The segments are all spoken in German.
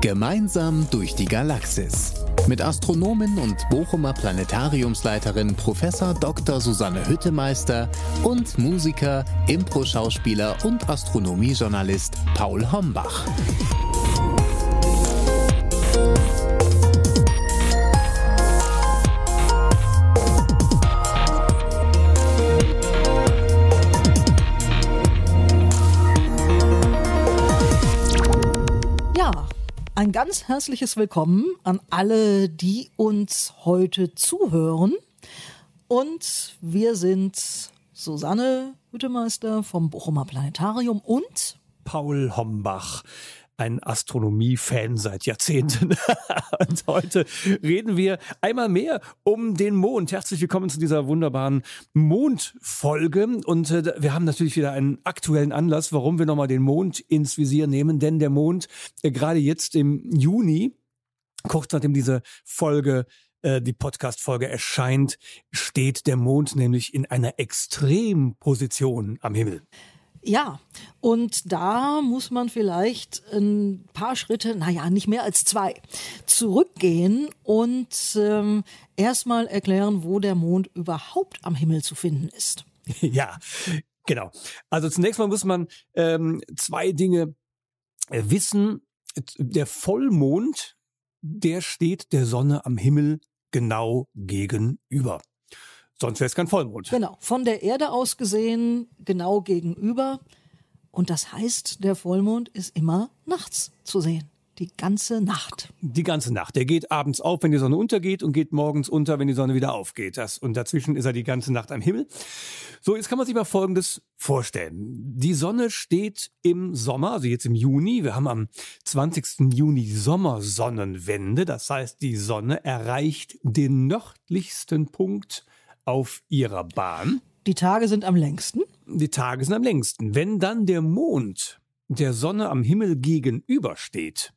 Gemeinsam durch die Galaxis. Mit Astronomin und Bochumer Planetariumsleiterin Prof. Dr. Susanne Hüttemeister und Musiker, Impro-Schauspieler und Astronomiejournalist Paul Hombach. Ein ganz herzliches Willkommen an alle, die uns heute zuhören. Und wir sind Susanne Hüttemeister vom Bochumer Planetarium und Paul Hombach ein Astronomie-Fan seit Jahrzehnten. und heute reden wir einmal mehr um den Mond. Herzlich willkommen zu dieser wunderbaren Mondfolge. Und äh, wir haben natürlich wieder einen aktuellen Anlass, warum wir nochmal den Mond ins Visier nehmen. Denn der Mond, äh, gerade jetzt im Juni, kurz nachdem diese Folge äh, die Podcast-Folge erscheint, steht der Mond nämlich in einer Extremposition am Himmel. Ja, und da muss man vielleicht ein paar Schritte, naja, nicht mehr als zwei, zurückgehen und ähm, erstmal erklären, wo der Mond überhaupt am Himmel zu finden ist. Ja, genau. Also zunächst mal muss man ähm, zwei Dinge äh, wissen. Der Vollmond, der steht der Sonne am Himmel genau gegenüber. Sonst wäre es kein Vollmond. Genau, von der Erde aus gesehen, genau gegenüber. Und das heißt, der Vollmond ist immer nachts zu sehen. Die ganze Nacht. Die ganze Nacht. Der geht abends auf, wenn die Sonne untergeht und geht morgens unter, wenn die Sonne wieder aufgeht. Das, und dazwischen ist er die ganze Nacht am Himmel. So, jetzt kann man sich mal Folgendes vorstellen. Die Sonne steht im Sommer, also jetzt im Juni. Wir haben am 20. Juni Sommersonnenwende. Das heißt, die Sonne erreicht den nördlichsten Punkt auf ihrer Bahn. Die Tage sind am längsten. Die Tage sind am längsten. Wenn dann der Mond der Sonne am Himmel gegenübersteht,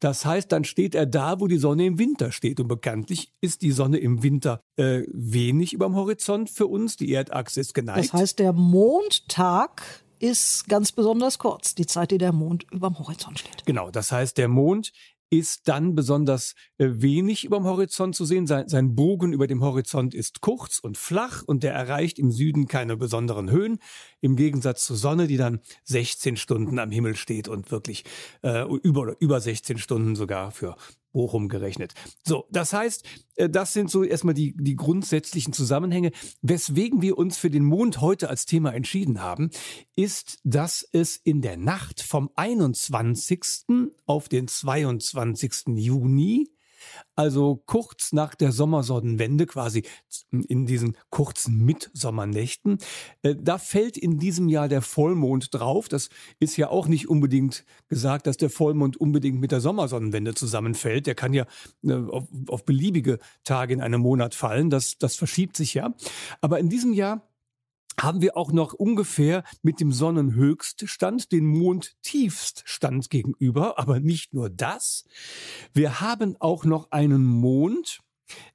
das heißt, dann steht er da, wo die Sonne im Winter steht. Und bekanntlich ist die Sonne im Winter äh, wenig über dem Horizont für uns. Die Erdachse ist geneigt. Das heißt, der Mondtag ist ganz besonders kurz, die Zeit, die der Mond über dem Horizont steht. Genau, das heißt, der Mond ist dann besonders äh, wenig über dem Horizont zu sehen. Sein, sein Bogen über dem Horizont ist kurz und flach und der erreicht im Süden keine besonderen Höhen, im Gegensatz zur Sonne, die dann 16 Stunden am Himmel steht und wirklich äh, über, über 16 Stunden sogar für Bochum gerechnet. So, das heißt, äh, das sind so erstmal die, die grundsätzlichen Zusammenhänge. Weswegen wir uns für den Mond heute als Thema entschieden haben, ist, dass es in der Nacht vom 21. auf den 22. Juni also kurz nach der Sommersonnenwende, quasi in diesen kurzen Mitsommernächten, äh, da fällt in diesem Jahr der Vollmond drauf. Das ist ja auch nicht unbedingt gesagt, dass der Vollmond unbedingt mit der Sommersonnenwende zusammenfällt. Der kann ja äh, auf, beliebige Tage in einem Monat fallen. Das, das verschiebt sich ja. Aber in diesem Jahr haben wir auch noch ungefähr mit dem Sonnenhöchststand den Mondtiefststand gegenüber, aber nicht nur das. Wir haben auch noch einen Mond,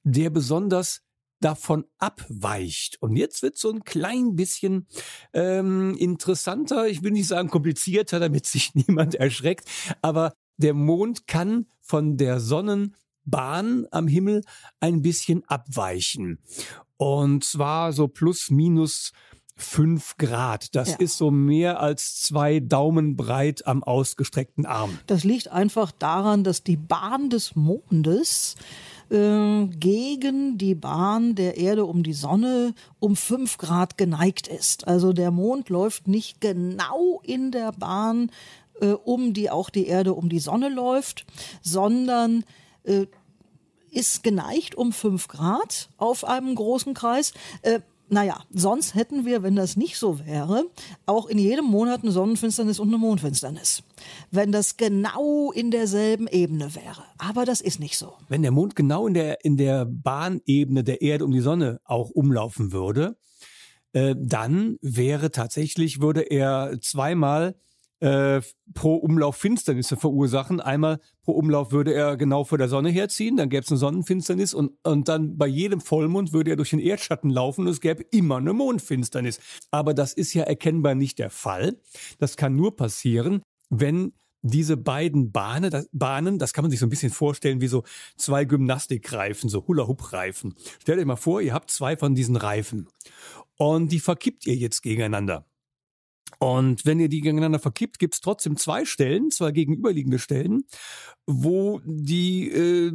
der besonders davon abweicht. Und jetzt wird so ein klein bisschen ähm, interessanter, ich will nicht sagen komplizierter, damit sich niemand erschreckt, aber der Mond kann von der Sonnenbahn am Himmel ein bisschen abweichen. Und zwar so plus minus 5 Grad. Das ja. ist so mehr als zwei Daumen breit am ausgestreckten Arm. Das liegt einfach daran, dass die Bahn des Mondes ähm, gegen die Bahn der Erde um die Sonne um 5 Grad geneigt ist. Also der Mond läuft nicht genau in der Bahn, äh, um die auch die Erde um die Sonne läuft, sondern äh, ist geneigt um 5 Grad auf einem großen Kreis. Äh, naja, sonst hätten wir, wenn das nicht so wäre, auch in jedem Monat eine Sonnenfinsternis und eine Mondfinsternis. Wenn das genau in derselben Ebene wäre. Aber das ist nicht so. Wenn der Mond genau in der, in der Bahnebene der Erde um die Sonne auch umlaufen würde, äh, dann wäre tatsächlich, würde er zweimal äh, pro Umlauf Finsternisse verursachen. Einmal pro Umlauf würde er genau vor der Sonne herziehen, dann gäbe es eine Sonnenfinsternis und, und dann bei jedem Vollmond würde er durch den Erdschatten laufen und es gäbe immer eine Mondfinsternis. Aber das ist ja erkennbar nicht der Fall. Das kann nur passieren, wenn diese beiden Bahne, das, Bahnen, das kann man sich so ein bisschen vorstellen wie so zwei Gymnastikreifen, so Hula-Hoop-Reifen. Stellt euch mal vor, ihr habt zwei von diesen Reifen und die verkippt ihr jetzt gegeneinander. Und wenn ihr die gegeneinander verkippt, gibt's trotzdem zwei Stellen, zwei gegenüberliegende Stellen, wo die äh,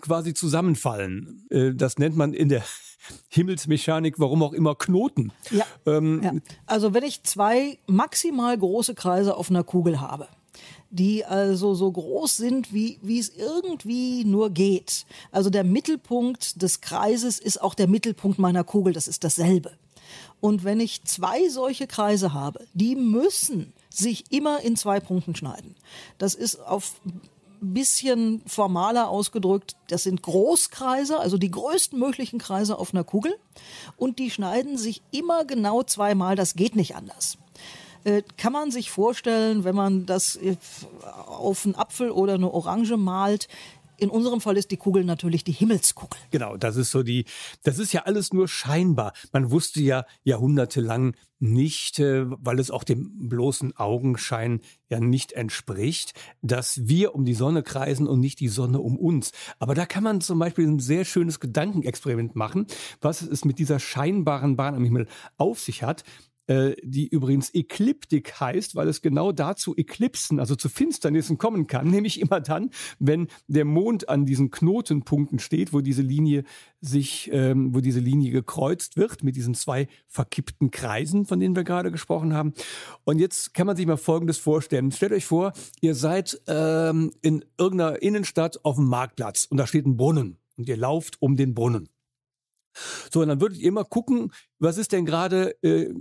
quasi zusammenfallen. Äh, das nennt man in der Himmelsmechanik, warum auch immer, Knoten. Ja. Ähm, ja. Also wenn ich zwei maximal große Kreise auf einer Kugel habe, die also so groß sind, wie, wie es irgendwie nur geht. Also der Mittelpunkt des Kreises ist auch der Mittelpunkt meiner Kugel, das ist dasselbe. Und wenn ich zwei solche Kreise habe, die müssen sich immer in zwei Punkten schneiden. Das ist auf bisschen formaler ausgedrückt, das sind Großkreise, also die größten möglichen Kreise auf einer Kugel. Und die schneiden sich immer genau zweimal, das geht nicht anders. Äh, kann man sich vorstellen, wenn man das auf einen Apfel oder eine Orange malt, in unserem Fall ist die Kugel natürlich die Himmelskugel. Genau, das ist so die, das ist ja alles nur scheinbar. Man wusste ja jahrhundertelang nicht, äh, weil es auch dem bloßen Augenschein ja nicht entspricht, dass wir um die Sonne kreisen und nicht die Sonne um uns. Aber da kann man zum Beispiel ein sehr schönes Gedankenexperiment machen, was es mit dieser scheinbaren Bahn am Himmel auf sich hat. Äh, die übrigens Ekliptik heißt, weil es genau dazu Eklipsen, also zu Finsternissen kommen kann, nämlich immer dann, wenn der Mond an diesen Knotenpunkten steht, wo diese Linie sich, ähm, wo diese Linie gekreuzt wird mit diesen zwei verkippten Kreisen, von denen wir gerade gesprochen haben. Und jetzt kann man sich mal Folgendes vorstellen. Stellt euch vor, ihr seid ähm, in irgendeiner Innenstadt auf dem Marktplatz und da steht ein Brunnen und ihr lauft um den Brunnen. So, und dann würdet ihr immer gucken, was ist denn gerade äh,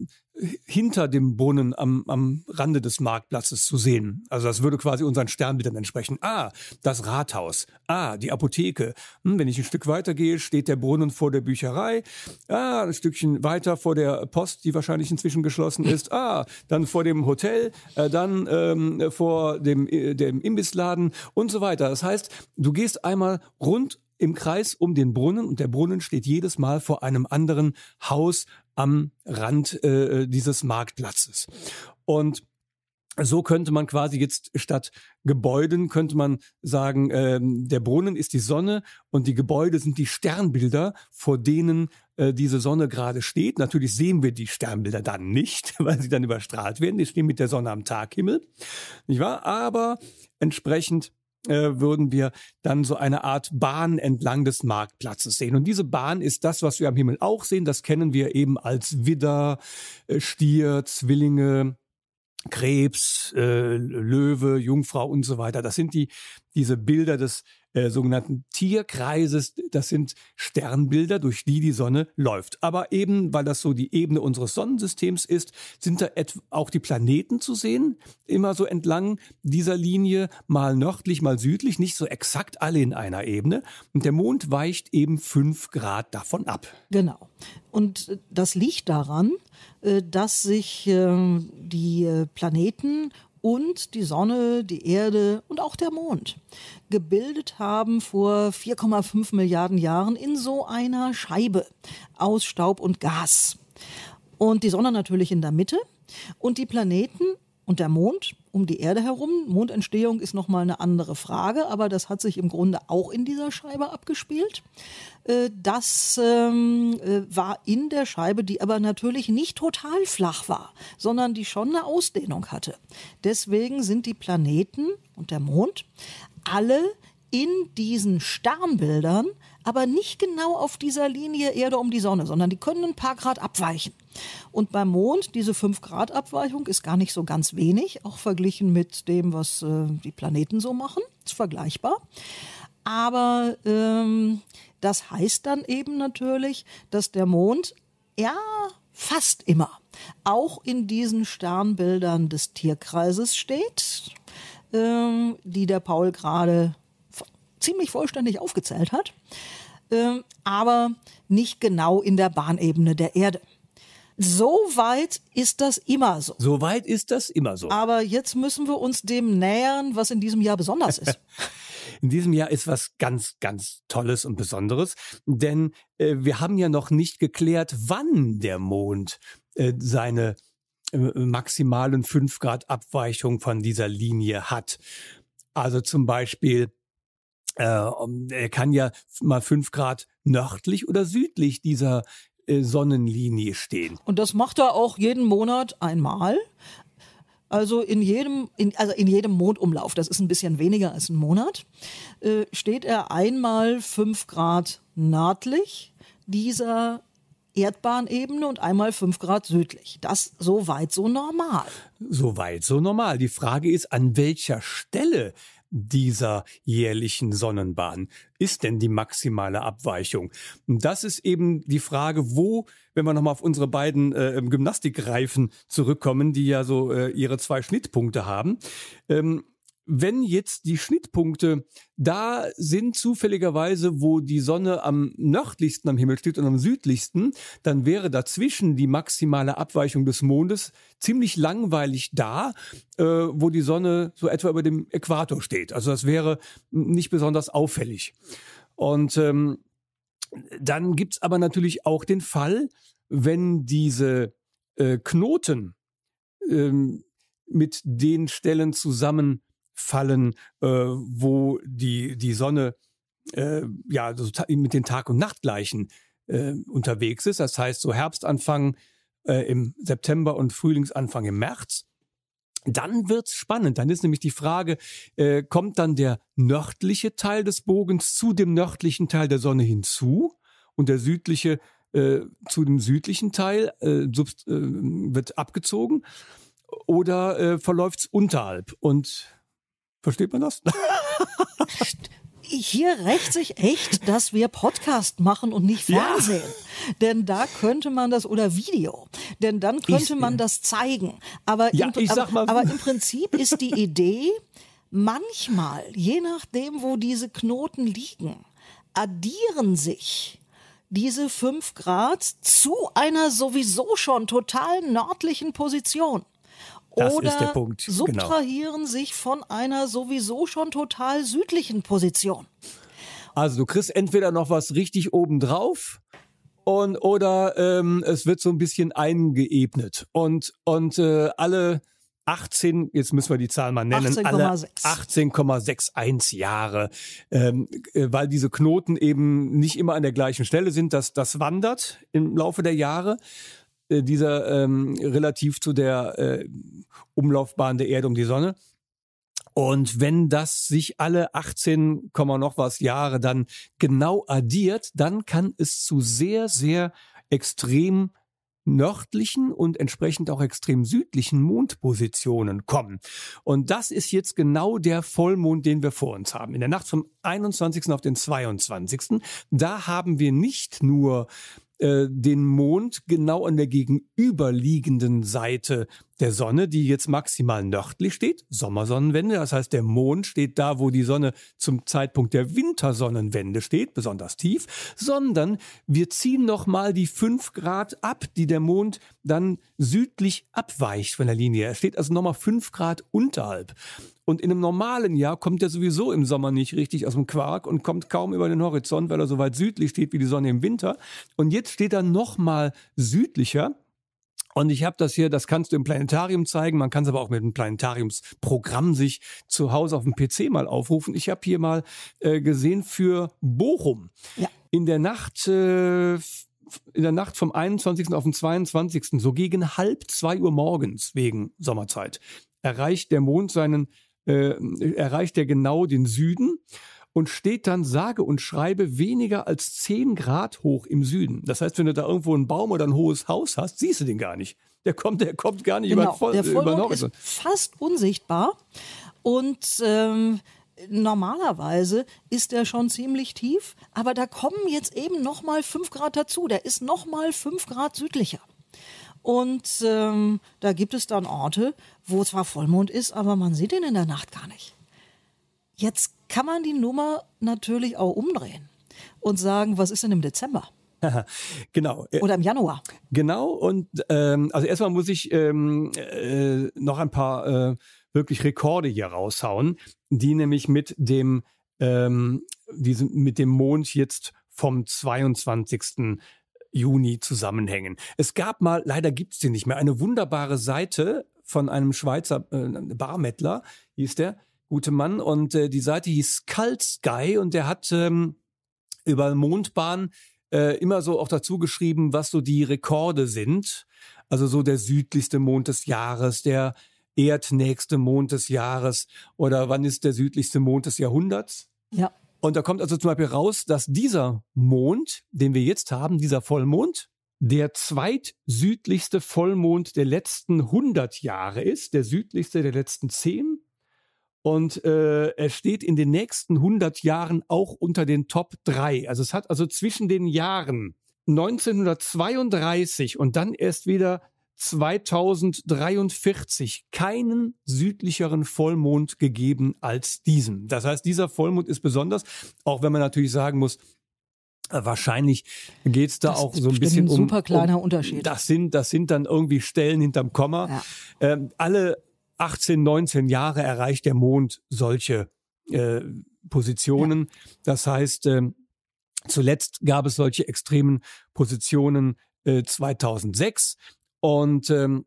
hinter dem Brunnen am, am Rande des Marktplatzes zu sehen. Also das würde quasi unseren Sternbildern entsprechen. Ah, das Rathaus. Ah, die Apotheke. Hm, wenn ich ein Stück weiter gehe, steht der Brunnen vor der Bücherei. Ah, ein Stückchen weiter vor der Post, die wahrscheinlich inzwischen geschlossen ist. Ah, dann vor dem Hotel, äh, dann ähm, vor dem, äh, dem Imbissladen und so weiter. Das heißt, du gehst einmal rund im Kreis um den Brunnen und der Brunnen steht jedes Mal vor einem anderen Haus am Rand äh, äh dieses Marktplatzes. Und so könnte man quasi jetzt statt Gebäuden könnte man sagen, äh, der Brunnen ist die Sonne und die Gebäude sind die Sternbilder, vor denen äh, diese Sonne gerade steht. Natürlich sehen wir die Sternbilder dann nicht, weil sie dann überstrahlt werden. Die stehen mit der Sonne am Taghimmel, nicht wahr? Aber entsprechend äh, würden wir dann so eine Art Bahn entlang des Marktplatzes sehen. Und diese Bahn ist das, was wir am Himmel auch sehen. Das kennen wir eben als Widder, äh, Stier, Zwillinge, Krebs, äh, Löwe, Jungfrau und so weiter. Das sind die, diese Bilder des äh, sogenannten Tierkreises. Das sind Sternbilder, durch die die Sonne läuft. Aber eben, weil das so die Ebene unseres Sonnensystems ist, sind da auch die Planeten zu sehen, immer so entlang dieser Linie, mal nördlich, mal südlich, nicht so exakt alle in einer Ebene. Und der Mond weicht eben fünf Grad davon ab. Genau. Und das liegt daran, äh, dass sich ähm, die äh, Planeten und die Sonne, die Erde und auch der Mond gebildet haben vor 4,5 Milliarden Jahren in so einer Scheibe aus Staub und Gas. Und die Sonne natürlich in der Mitte und die Planeten und der Mond um die Erde herum. Mondentstehung ist nochmal eine andere Frage, aber das hat sich im Grunde auch in dieser Scheibe abgespielt. Äh, das ähm, äh, war in der Scheibe, die aber natürlich nicht total flach war, sondern die schon eine Ausdehnung hatte. Deswegen sind die Planeten und der Mond alle in diesen Sternbildern aber nicht genau auf dieser Linie Erde um die Sonne, sondern die können ein paar Grad abweichen. Und beim Mond, diese 5 Grad Abweichung ist gar nicht so ganz wenig, auch verglichen mit dem, was äh, die Planeten so machen, ist vergleichbar. Aber ähm, das heißt dann eben natürlich, dass der Mond ja fast immer auch in diesen Sternbildern des Tierkreises steht, ähm, die der Paul gerade ziemlich vollständig aufgezählt hat, äh, aber nicht genau in der Bahnebene der Erde. Soweit ist das immer so. Soweit ist das immer so. Aber jetzt müssen wir uns dem nähern, was in diesem Jahr besonders ist. in diesem Jahr ist was ganz, ganz Tolles und Besonderes, denn äh, wir haben ja noch nicht geklärt, wann der Mond äh, seine äh, maximalen 5 Grad Abweichung von dieser Linie hat. Also zum Beispiel äh, er kann ja mal fünf Grad nördlich oder südlich dieser äh, Sonnenlinie stehen. Und das macht er auch jeden Monat einmal. Also in jedem, in, also in jedem Mondumlauf, das ist ein bisschen weniger als ein Monat, äh, steht er einmal fünf Grad nördlich dieser Erdbahnebene und einmal fünf Grad südlich. Das so weit, so normal. So weit, so normal. Die Frage ist, an welcher Stelle dieser jährlichen Sonnenbahn ist denn die maximale Abweichung? Und das ist eben die Frage, wo, wenn wir nochmal auf unsere beiden äh, Gymnastikreifen zurückkommen, die ja so äh, ihre zwei Schnittpunkte haben, ähm, wenn jetzt die Schnittpunkte da sind zufälligerweise, wo die Sonne am nördlichsten am Himmel steht und am südlichsten, dann wäre dazwischen die maximale Abweichung des Mondes ziemlich langweilig da, äh, wo die Sonne so etwa über dem Äquator steht. Also das wäre nicht besonders auffällig. Und ähm, dann gibt's aber natürlich auch den Fall, wenn diese äh, Knoten ähm, mit den Stellen zusammen fallen, äh, wo die, die Sonne äh, ja, so mit den Tag- und Nachtgleichen äh, unterwegs ist. Das heißt, so Herbstanfang äh, im September und Frühlingsanfang im März. Dann wird es spannend. Dann ist nämlich die Frage, äh, kommt dann der nördliche Teil des Bogens zu dem nördlichen Teil der Sonne hinzu und der südliche äh, zu dem südlichen Teil wird abgezogen? oder äh, verläuft es unterhalb? Und Versteht man das? hier rächt sich echt, dass wir Podcast machen und nicht Fernsehen. Ja. Denn da könnte man das, oder Video, denn dann könnte ich, man äh, das zeigen. Aber, ja, im, aber, aber im Prinzip ist die Idee, manchmal, je nachdem, wo diese Knoten liegen, addieren sich diese fünf Grad zu einer sowieso schon total nördlichen Position. Das oder ist der Punkt. Genau. subtrahieren genau. sich von einer sowieso schon total südlichen Position. Also du kriegst entweder noch was richtig obendrauf und oder ähm, es wird so ein bisschen eingeebnet. Und, und äh, alle 18, jetzt müssen wir die Zahl mal nennen, 18, alle 18,61 Jahre, ähm, äh, weil diese Knoten eben nicht immer an der gleichen Stelle sind, das, das wandert im Laufe der Jahre. Äh, dieser ähm, relativ zu der äh, Umlaufbahn der Erde um die Sonne. Und wenn das sich alle 18, noch was Jahre dann genau addiert, dann kann es zu sehr, sehr extrem nördlichen und entsprechend auch extrem südlichen Mondpositionen kommen. Und das ist jetzt genau der Vollmond, den wir vor uns haben. In der Nacht vom 21. auf den 22. Da haben wir nicht nur äh, den Mond genau an der gegenüberliegenden Seite der Sonne, die jetzt maximal nördlich steht, Sommersonnenwende, das heißt der Mond steht da, wo die Sonne zum Zeitpunkt der Wintersonnenwende steht, besonders tief, sondern wir ziehen nochmal die fünf Grad ab, die der Mond dann südlich abweicht von der Linie. Er steht also nochmal fünf Grad unterhalb. Und in einem normalen Jahr kommt er sowieso im Sommer nicht richtig aus dem Quark und kommt kaum über den Horizont, weil er so weit südlich steht wie die Sonne im Winter. Und jetzt steht er nochmal südlicher und ich habe das hier, das kannst du im Planetarium zeigen. Man kann es aber auch mit einem Planetariumsprogramm sich zu Hause auf dem PC mal aufrufen. Ich habe hier mal äh, gesehen für Bochum. Ja. In der Nacht äh, in der Nacht vom 21. auf den 22. so gegen halb zwei Uhr morgens wegen Sommerzeit erreicht der Mond seinen äh, erreicht er genau den Süden und steht dann sage und schreibe weniger als 10 Grad hoch im Süden. Das heißt, wenn du da irgendwo einen Baum oder ein hohes Haus hast, siehst du den gar nicht. Der kommt, der kommt gar nicht genau, über, der über Ist fast unsichtbar und ähm, normalerweise ist er schon ziemlich tief, aber da kommen jetzt eben noch mal 5 Grad dazu. Der ist noch mal 5 Grad südlicher. Und ähm, da gibt es dann Orte, wo zwar Vollmond ist, aber man sieht ihn in der Nacht gar nicht. Jetzt kann man die Nummer natürlich auch umdrehen und sagen, was ist denn im Dezember? genau. Äh, Oder im Januar. Genau. Und ähm, also erstmal muss ich ähm, äh, noch ein paar äh, wirklich Rekorde hier raushauen, die nämlich mit dem, ähm, diesem, mit dem Mond jetzt vom 22. Juni zusammenhängen. Es gab mal, leider gibt es die nicht mehr, eine wunderbare Seite von einem Schweizer äh, Barmettler, hieß der, gute Mann. Und äh, die Seite hieß Cult Sky und der hat ähm, über Mondbahn äh, immer so auch dazu geschrieben, was so die Rekorde sind. Also so der südlichste Mond des Jahres, der erdnächste Mond des Jahres oder wann ist der südlichste Mond des Jahrhunderts. Ja. Und da kommt also zum Beispiel raus, dass dieser Mond, den wir jetzt haben, dieser Vollmond, der zweitsüdlichste Vollmond der letzten 100 Jahre ist, der südlichste der letzten 10 und äh, es steht in den nächsten 100 Jahren auch unter den Top 3. Also es hat also zwischen den Jahren 1932 und dann erst wieder 2043 keinen südlicheren Vollmond gegeben als diesen. Das heißt, dieser Vollmond ist besonders, auch wenn man natürlich sagen muss, äh, Wahrscheinlich geht es da das auch so ein bisschen ein super um. Super kleiner Unterschied. das sind, das sind dann irgendwie Stellen hinterm Komma. Ja. Ähm, alle 18, 19 Jahre erreicht der Mond solche äh, Positionen. Ja. Das heißt, äh, zuletzt gab es solche extremen Positionen äh, 2006 und ähm,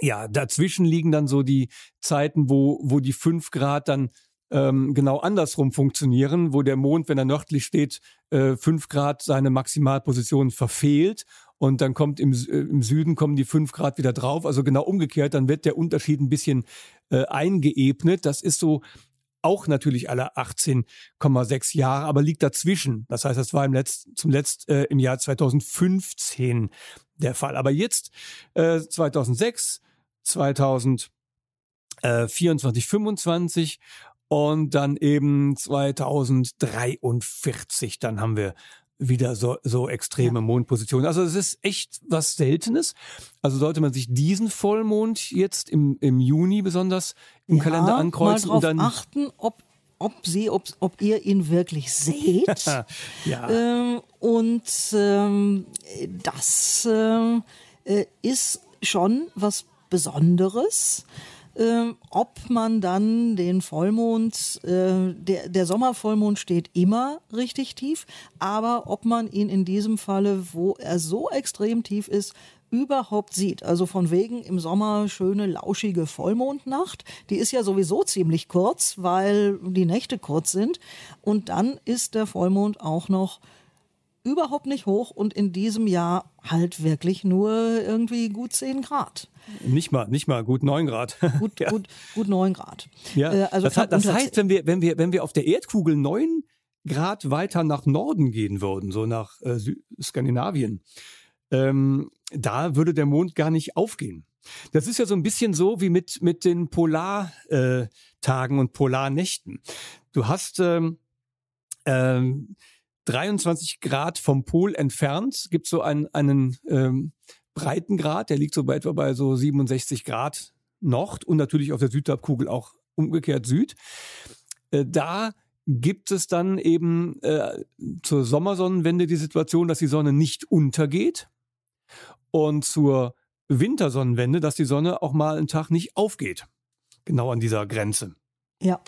ja, dazwischen liegen dann so die Zeiten, wo, wo die 5 Grad dann ähm, genau andersrum funktionieren, wo der Mond, wenn er nördlich steht, äh, 5 Grad seine Maximalposition verfehlt und dann kommt im, äh, im Süden kommen die fünf Grad wieder drauf. Also genau umgekehrt, dann wird der Unterschied ein bisschen äh, eingeebnet. Das ist so auch natürlich alle 18,6 Jahre, aber liegt dazwischen. Das heißt, das war im Letzt, zum Letzt äh, im Jahr 2015 der Fall. Aber jetzt äh, 2006, 2024, 25 und dann eben 2043, dann haben wir wieder so, so extreme ja. Mondpositionen. Also es ist echt was Seltenes. Also sollte man sich diesen Vollmond jetzt im, im Juni besonders im ja, Kalender ankreuzen mal drauf und dann achten, ob ob sie, ob, ob ihr ihn wirklich seht. ja. ähm, und ähm, das ähm, äh, ist schon was Besonderes äh, ob man dann den Vollmond, äh, der, der Sommervollmond steht immer richtig tief, aber ob man ihn in diesem Falle, wo er so extrem tief ist, überhaupt sieht. Also von wegen im Sommer schöne, lauschige Vollmondnacht. Die ist ja sowieso ziemlich kurz, weil die Nächte kurz sind. Und dann ist der Vollmond auch noch überhaupt nicht hoch und in diesem Jahr halt wirklich nur irgendwie gut 10 Grad. Nicht mal, nicht mal, gut 9 Grad. Gut, ja. gut, gut 9 Grad. Ja. Äh, also das, das heißt, wenn wir, wenn, wir, wenn wir auf der Erdkugel 9 Grad weiter nach Norden gehen würden, so nach äh, Skandinavien, ähm, da würde der Mond gar nicht aufgehen. Das ist ja so ein bisschen so wie mit, mit den Polartagen äh, und Polarnächten. Du hast ähm, ähm, 23 Grad vom Pol entfernt gibt so einen, einen ähm, Breitengrad, der liegt so bei etwa bei so 67 Grad Nord und natürlich auf der Südhalbkugel auch umgekehrt Süd. Äh, da gibt es dann eben äh, zur Sommersonnenwende die Situation, dass die Sonne nicht untergeht und zur Wintersonnenwende, dass die Sonne auch mal einen Tag nicht aufgeht. Genau an dieser Grenze. Ja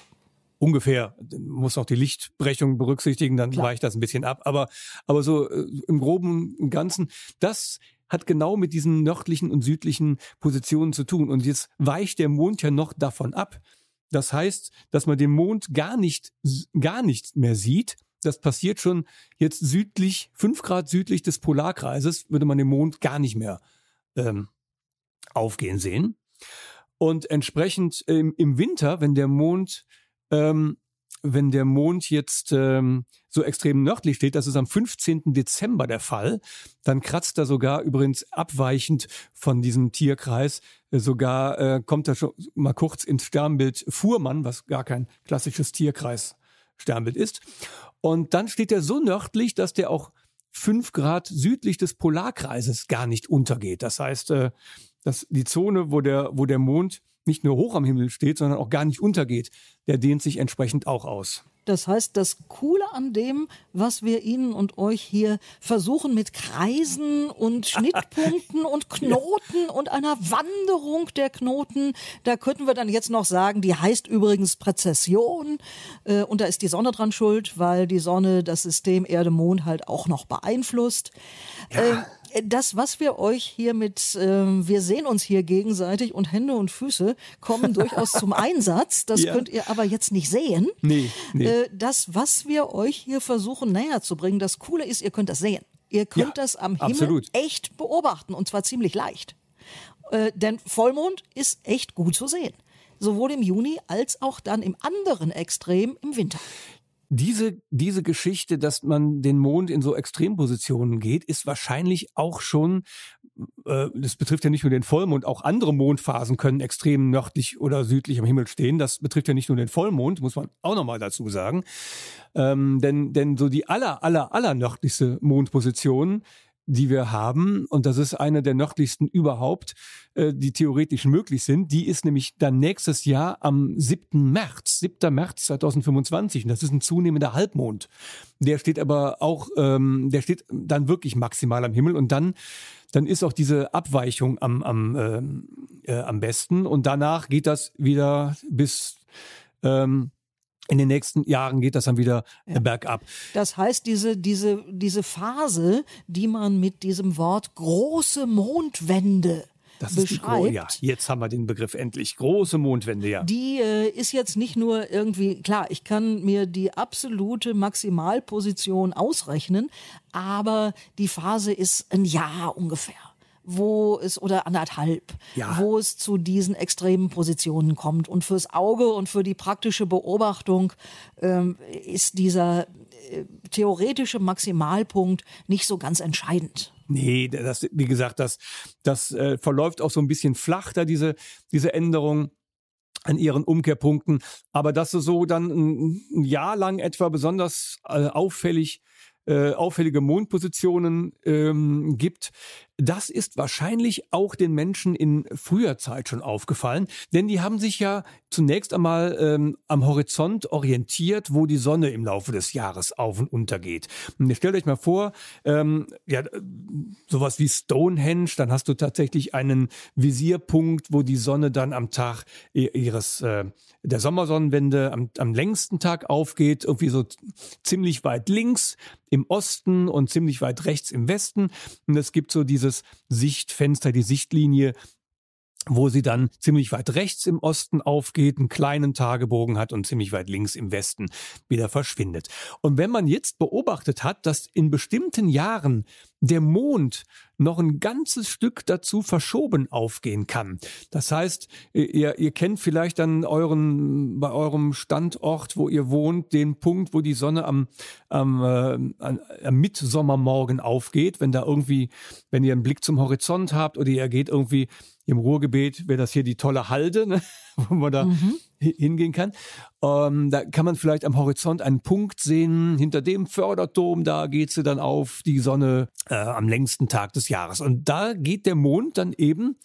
ungefähr, muss noch die Lichtbrechung berücksichtigen, dann Klar. weicht das ein bisschen ab. Aber, aber so äh, im groben im Ganzen, das hat genau mit diesen nördlichen und südlichen Positionen zu tun. Und jetzt weicht der Mond ja noch davon ab. Das heißt, dass man den Mond gar nicht, gar nicht mehr sieht. Das passiert schon jetzt südlich, fünf Grad südlich des Polarkreises, würde man den Mond gar nicht mehr ähm, aufgehen sehen. Und entsprechend ähm, im Winter, wenn der Mond ähm, wenn der Mond jetzt ähm, so extrem nördlich steht, das ist am 15. Dezember der Fall, dann kratzt er sogar übrigens abweichend von diesem Tierkreis, äh, sogar äh, kommt er schon mal kurz ins Sternbild Fuhrmann, was gar kein klassisches Tierkreis Sternbild ist. Und dann steht er so nördlich, dass der auch fünf Grad südlich des Polarkreises gar nicht untergeht. Das heißt, äh, dass die Zone, wo der, wo der Mond nicht nur hoch am Himmel steht, sondern auch gar nicht untergeht, der dehnt sich entsprechend auch aus. Das heißt, das Coole an dem, was wir Ihnen und euch hier versuchen mit Kreisen und Schnittpunkten und Knoten und einer Wanderung der Knoten, da könnten wir dann jetzt noch sagen, die heißt übrigens Präzession äh, und da ist die Sonne dran schuld, weil die Sonne das System Erde-Mond halt auch noch beeinflusst. Ja. Äh, äh, das, was wir euch hier mit, ähm, wir sehen uns hier gegenseitig und Hände und Füße kommen durchaus zum Einsatz. Das ja. könnt ihr aber jetzt nicht sehen. Nee, nee. Äh, das, was wir euch hier versuchen näher zu bringen, das Coole ist, ihr könnt das sehen. Ihr könnt ja, das am Himmel absolut. echt beobachten und zwar ziemlich leicht. Äh, denn Vollmond ist echt gut zu sehen sowohl im Juni als auch dann im anderen Extrem im Winter diese, diese Geschichte, dass man den Mond in so Extrempositionen geht, ist wahrscheinlich auch schon, äh, das betrifft ja nicht nur den Vollmond, auch andere Mondphasen können extrem nördlich oder südlich am Himmel stehen. Das betrifft ja nicht nur den Vollmond, muss man auch nochmal dazu sagen. Ähm, denn, denn so die aller, aller, aller nördlichste Mondposition die wir haben, und das ist eine der nördlichsten überhaupt, äh, die theoretisch möglich sind, die ist nämlich dann nächstes Jahr am 7. März, 7. März 2025. Und das ist ein zunehmender Halbmond. Der steht aber auch, ähm, der steht dann wirklich maximal am Himmel und dann dann ist auch diese Abweichung am, am, äh, äh, am besten. Und danach geht das wieder bis ähm, in den nächsten Jahren geht das dann wieder äh, ja. bergab. Das heißt, diese, diese, diese Phase, die man mit diesem Wort große Mondwende das beschreibt. Ist die, Gro ja, jetzt haben wir den Begriff endlich. Große Mondwende, ja. Die äh, ist jetzt nicht nur irgendwie, klar, ich kann mir die absolute Maximalposition ausrechnen, aber die Phase ist ein Jahr ungefähr wo es oder anderthalb, ja. wo es zu diesen extremen Positionen kommt. Und fürs Auge und für die praktische Beobachtung ähm, ist dieser äh, theoretische Maximalpunkt nicht so ganz entscheidend. Nee, das, wie gesagt, das, das äh, verläuft auch so ein bisschen flach, da diese, diese Änderung an ihren Umkehrpunkten. Aber dass du so dann ein, ein Jahr lang etwa besonders äh, auffällig äh, auffällige Mondpositionen ähm, gibt. Das ist wahrscheinlich auch den Menschen in früher Zeit schon aufgefallen, denn die haben sich ja zunächst einmal ähm, am Horizont orientiert, wo die Sonne im Laufe des Jahres auf und untergeht. stellt euch mal vor, ähm, ja, sowas wie Stonehenge, dann hast du tatsächlich einen Visierpunkt, wo die Sonne dann am Tag ihres äh, der Sommersonnenwende am, am längsten Tag aufgeht, irgendwie so ziemlich weit links im Osten und ziemlich weit rechts im Westen. Und es gibt so dieses Sichtfenster, die Sichtlinie wo sie dann ziemlich weit rechts im Osten aufgeht, einen kleinen Tagebogen hat und ziemlich weit links im Westen wieder verschwindet. Und wenn man jetzt beobachtet hat, dass in bestimmten Jahren der Mond noch ein ganzes Stück dazu verschoben aufgehen kann. Das heißt, ihr, ihr kennt vielleicht dann euren, bei eurem Standort, wo ihr wohnt, den Punkt, wo die Sonne am, am, äh, am, am aufgeht. Wenn da irgendwie, wenn ihr einen Blick zum Horizont habt oder ihr geht irgendwie im Ruhrgebiet wäre das hier die tolle Halde, ne? wo man da mhm. hingehen kann. Ähm, da kann man vielleicht am Horizont einen Punkt sehen, hinter dem Förderturm, da geht sie dann auf die Sonne äh, am längsten Tag des Jahres. Und da geht der Mond dann eben,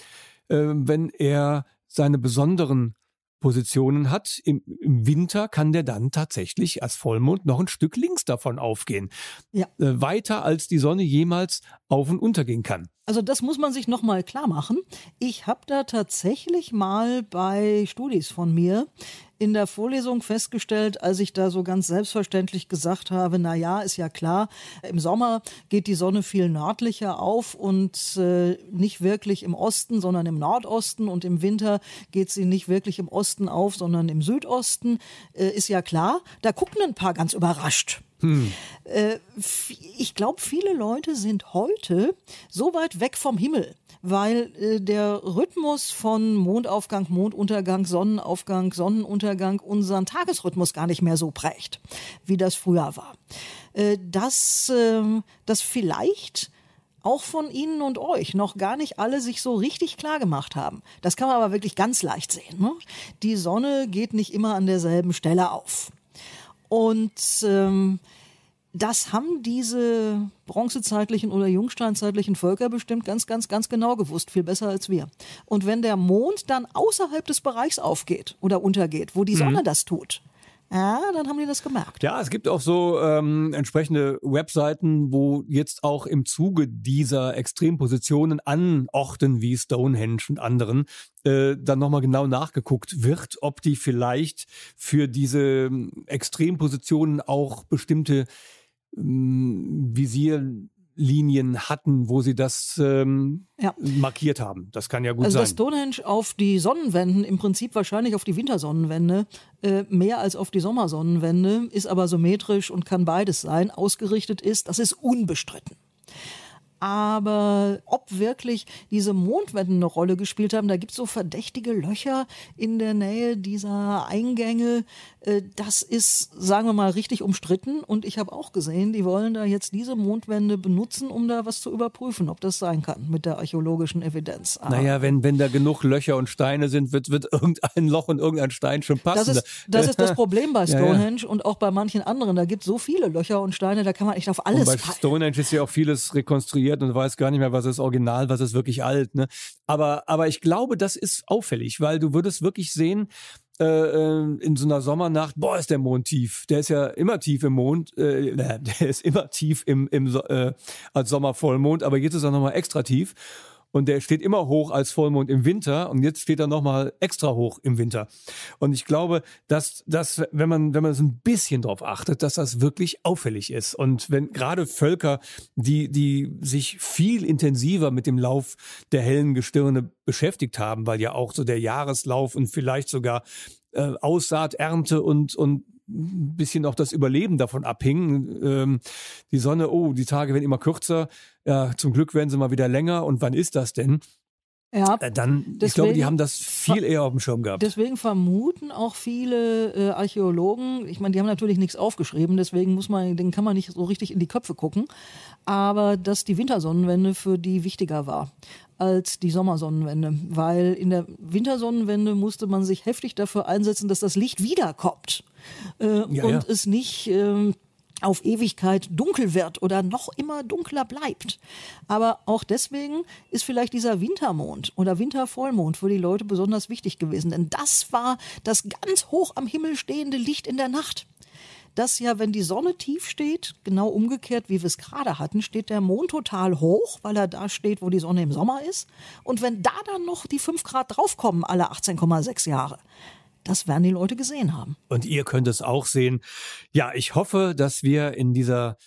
äh, wenn er seine besonderen Positionen hat, im, im, Winter kann der dann tatsächlich als Vollmond noch ein Stück links davon aufgehen. Ja. Äh, weiter als die Sonne jemals auf und untergehen kann. Also das muss man sich nochmal klar machen. Ich habe da tatsächlich mal bei Studis von mir in der Vorlesung festgestellt, als ich da so ganz selbstverständlich gesagt habe, na ja, ist ja klar, im Sommer geht die Sonne viel nördlicher auf und äh, nicht wirklich im Osten, sondern im Nordosten und im Winter geht sie nicht wirklich im Osten auf, sondern im Südosten, äh, ist ja klar. Da gucken ein paar ganz überrascht. Hm. Äh, ich glaube, viele Leute sind heute so weit weg vom Himmel, weil äh, der Rhythmus von Mondaufgang, Monduntergang, Sonnenaufgang, Sonnenuntergang unseren Tagesrhythmus gar nicht mehr so prägt, wie das früher war. Äh, dass, ähm, dass vielleicht auch von Ihnen und euch noch gar nicht alle sich so richtig klar gemacht haben. Das kann man aber wirklich ganz leicht sehen. Ne? Die Sonne geht nicht immer an derselben Stelle auf. Und ähm, das haben diese bronzezeitlichen oder jungsteinzeitlichen Völker bestimmt ganz, ganz, ganz genau gewusst, viel besser als wir. Und wenn der Mond dann außerhalb des Bereichs aufgeht oder untergeht, wo die mhm. Sonne mhm. das tut, ja, dann haben die das gemerkt. Ja, es gibt auch so ähm, entsprechende Webseiten, wo jetzt auch im Zuge dieser Extrempositionen an Orten wie Stonehenge und anderen äh, dann nochmal genau nachgeguckt wird, ob die vielleicht für diese ähm, Extrempositionen auch bestimmte ähm, Visier Linien hatten, wo sie das ähm, ja. markiert haben. Das kann ja gut also sein. Also Stonehenge auf die Sonnenwenden, im Prinzip wahrscheinlich auf die Wintersonnenwände, äh, mehr als auf die Sommersonnenwände, ist aber symmetrisch und kann beides sein. Ausgerichtet ist, das ist unbestritten. Aber ob wirklich diese Mondwetten eine Rolle gespielt haben, da gibt es so verdächtige Löcher in der Nähe dieser Eingänge. Äh, das ist, sagen wir mal, richtig umstritten. Und ich habe auch gesehen, die wollen da jetzt diese Mondwände benutzen, um da was zu überprüfen, ob das sein kann mit der archäologischen Evidenz. Aber naja, wenn, wenn da genug Löcher und Steine sind, wird, wird irgendein Loch und irgendein Stein schon passen. Das ist das, ist das Problem bei Stonehenge ja, ja. und auch bei manchen anderen. Da gibt es so viele Löcher und Steine, da kann man echt auf alles. Und bei Stonehenge ist ja auch vieles rekonstruiert konstruiert und weiß gar nicht mehr, was ist original, was ist wirklich alt. Ne? Aber, aber ich glaube, das ist auffällig, weil du würdest wirklich sehen, äh, äh, in so einer Sommernacht, boah, ist der Mond tief. Der ist ja immer tief im Mond, äh, der ist immer tief im, im äh, als Sommervollmond, aber jetzt ist er nochmal extra tief und der steht immer hoch als Vollmond im Winter und jetzt steht er nochmal extra hoch im Winter. Und ich glaube, dass das, wenn man, wenn man es ein bisschen drauf achtet, dass das wirklich auffällig ist. Und wenn gerade Völker, die, die sich viel intensiver mit dem Lauf der hellen Gestirne beschäftigt haben, weil ja auch so der Jahreslauf und vielleicht sogar äh, Aussaat, Ernte und, und ein bisschen auch das Überleben davon abhing. Ähm, die Sonne, oh, die Tage werden immer kürzer, ja, zum Glück werden sie mal wieder länger. Und wann ist das denn? Ja, äh, dann, deswegen, ich glaube, die haben das viel eher auf dem Schirm gehabt. Deswegen vermuten auch viele äh, Archäologen, ich meine, die haben natürlich nichts aufgeschrieben, deswegen muss man, den kann man nicht so richtig in die Köpfe gucken, aber dass die Wintersonnenwende für die wichtiger war als die Sommersonnenwende, weil in der Wintersonnenwende musste man sich heftig dafür einsetzen, dass das Licht wiederkommt äh, ja, und ja. es nicht äh, auf Ewigkeit dunkel wird oder noch immer dunkler bleibt. Aber auch deswegen ist vielleicht dieser Wintermond oder Wintervollmond für die Leute besonders wichtig gewesen, denn das war das ganz hoch am Himmel stehende Licht in der Nacht dass ja, wenn die Sonne tief steht, genau umgekehrt, wie wir es gerade hatten, steht der Mond total hoch, weil er da steht, wo die Sonne im Sommer ist. Und wenn da dann noch die 5 Grad draufkommen, alle 18,6 Jahre, das werden die Leute gesehen haben. Und ihr könnt es auch sehen. Ja, ich hoffe, dass wir in dieser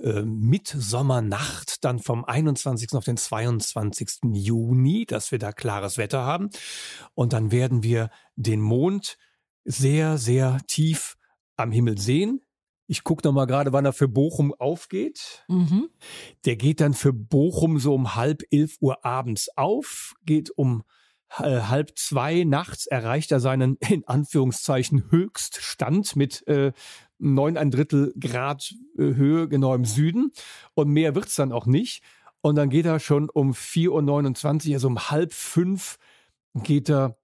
äh, Mitsommernacht dann vom 21. auf den 22. Juni, dass wir da klares Wetter haben. Und dann werden wir den Mond sehr, sehr tief am Himmel sehen. Ich gucke mal gerade, wann er für Bochum aufgeht. Mhm. Der geht dann für Bochum so um halb elf Uhr abends auf, geht um äh, halb zwei nachts, erreicht er seinen in Anführungszeichen Höchststand mit äh, ein Drittel Grad äh, Höhe genau im Süden. Und mehr wird's dann auch nicht. Und dann geht er schon um 4.29 Uhr, also um halb fünf, geht er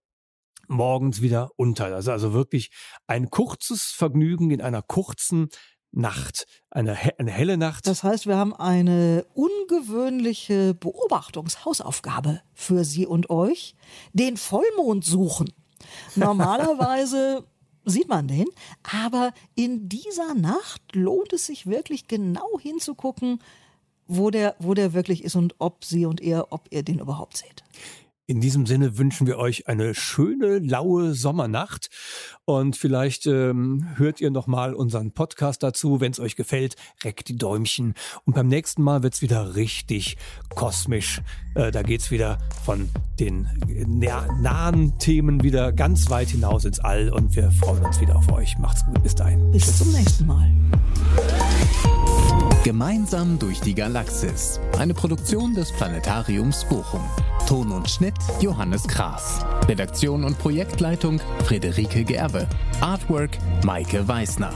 morgens wieder unter. Das ist also wirklich ein kurzes Vergnügen in einer kurzen Nacht, eine, he eine helle Nacht. Das heißt, wir haben eine ungewöhnliche Beobachtungshausaufgabe für Sie und euch, den Vollmond suchen. Normalerweise sieht man den, aber in dieser Nacht lohnt es sich wirklich genau hinzugucken, wo der, wo der wirklich ist und ob Sie und er, ob ihr den überhaupt seht. In diesem Sinne wünschen wir euch eine schöne, laue Sommernacht und vielleicht ähm, hört ihr nochmal unseren Podcast dazu. Wenn es euch gefällt, reckt die Däumchen und beim nächsten Mal wird es wieder richtig kosmisch. Äh, da geht es wieder von den äh, nahen Themen wieder ganz weit hinaus ins All und wir freuen uns wieder auf euch. Macht's gut, bis dahin. Bis zum nächsten Mal. Gemeinsam durch die Galaxis. Eine Produktion des Planetariums Bochum. Ton und Schnitt Johannes Kraas. Redaktion und Projektleitung Friederike Gerbe. Artwork Maike Weißner.